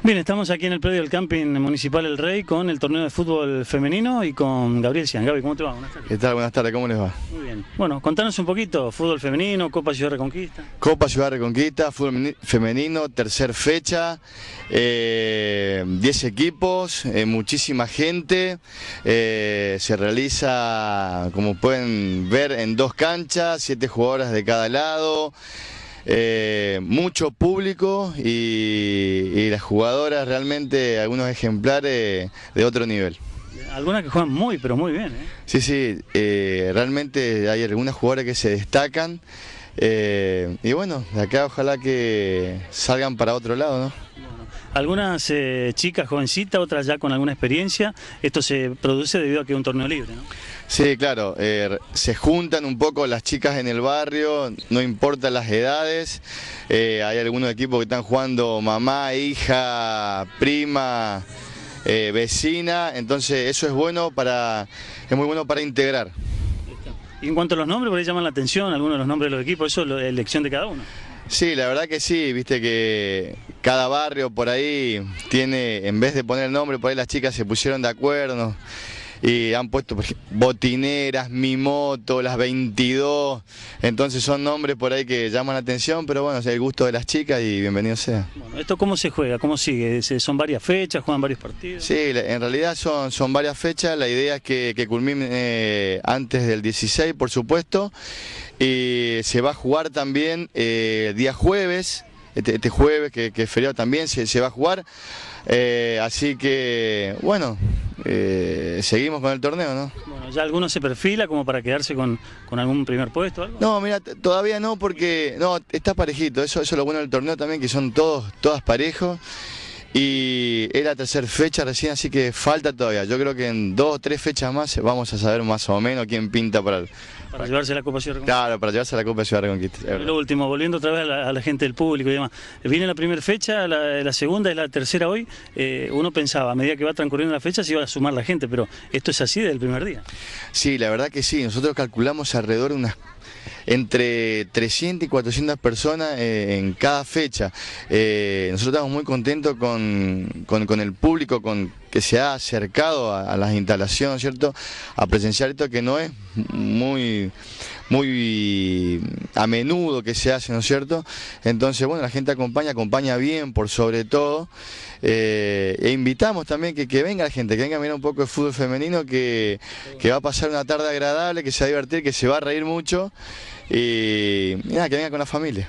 Bien, estamos aquí en el predio del camping municipal El Rey con el torneo de fútbol femenino y con Gabriel Cian. Gabi, ¿cómo te va? Buenas tardes. ¿Qué tal? Buenas tardes, ¿cómo les va? Muy bien. Bueno, contanos un poquito, fútbol femenino, Copa Ciudad Reconquista. Copa Ciudad Reconquista, fútbol femenino, tercer fecha, 10 eh, equipos, eh, muchísima gente, eh, se realiza, como pueden ver, en dos canchas, siete jugadoras de cada lado. Eh, mucho público y, las jugadoras realmente algunos ejemplares de otro nivel. Algunas que juegan muy, pero muy bien. ¿eh? Sí, sí, eh, realmente hay algunas jugadoras que se destacan y bueno, acá ojalá que salgan para otro lado, ¿no? Algunas eh, chicas jovencitas, otras ya con alguna experiencia. Esto se produce debido a que es un torneo libre, ¿no? Sí, claro. Eh, se juntan un poco las chicas en el barrio, no importan las edades. Eh, hay algunos equipos que están jugando mamá, hija, prima, vecina. Entonces eso es bueno para, es muy bueno para integrar. Y en cuanto a los nombres, por qué llaman la atención algunos de los nombres de los equipos, eso es elección de cada uno. Sí, la verdad que sí, viste que cada barrio por ahí tiene, en vez de poner el nombre, por ahí las chicas se pusieron de acuerdo y han puesto botineras, mi moto, las 22, entonces son nombres por ahí que llaman la atención, pero bueno, es el gusto de las chicas y bienvenido sea. Bueno, ¿Esto cómo se juega? ¿Cómo sigue? ¿Son varias fechas? ¿Juegan varios partidos? Sí, en realidad son, son varias fechas, la idea es que, culmine eh, antes del 16, por supuesto, y se va a jugar también el eh, día jueves, este, este, jueves, que, es feriado también, se, se va a jugar. Eh, así que, bueno, eh, seguimos con el torneo, ¿no? ¿ya alguno se perfila como para quedarse con, algún primer puesto? Algo? No, mira, todavía no, porque no está parejito. Eso, eso es lo bueno del torneo también, que son todos, todas parejos y era la tercera fecha recién, así que falta todavía. Yo creo que en dos o tres fechas más vamos a saber más o menos quién pinta para... para, llevarse la Copa Ciudad Reconquista. Claro, para llevarse la Copa Ciudad Reconquista. Lo último, volviendo otra vez a la, gente del público y demás. Viene la primera fecha, la, segunda y la tercera hoy. Eh, uno pensaba, a medida que va transcurriendo la fecha, se iba a sumar la gente, pero esto es así desde el primer día. Sí, la verdad que sí. Nosotros calculamos alrededor de unas entre 300 y 400 personas eh, en cada fecha. Eh, nosotros estamos muy contentos con, el público con, que se ha acercado a las instalaciones, ¿cierto? A presenciar esto que no es muy muy a menudo que se hace, ¿no es cierto? Entonces, bueno, la gente acompaña, acompaña bien, por sobre todo. Eh, e invitamos también que, que, venga la gente, que venga a mirar un poco de fútbol femenino, que, que va a pasar una tarde agradable, que se va a divertir, que se va a reír mucho. Y, y nada, que venga con la familia.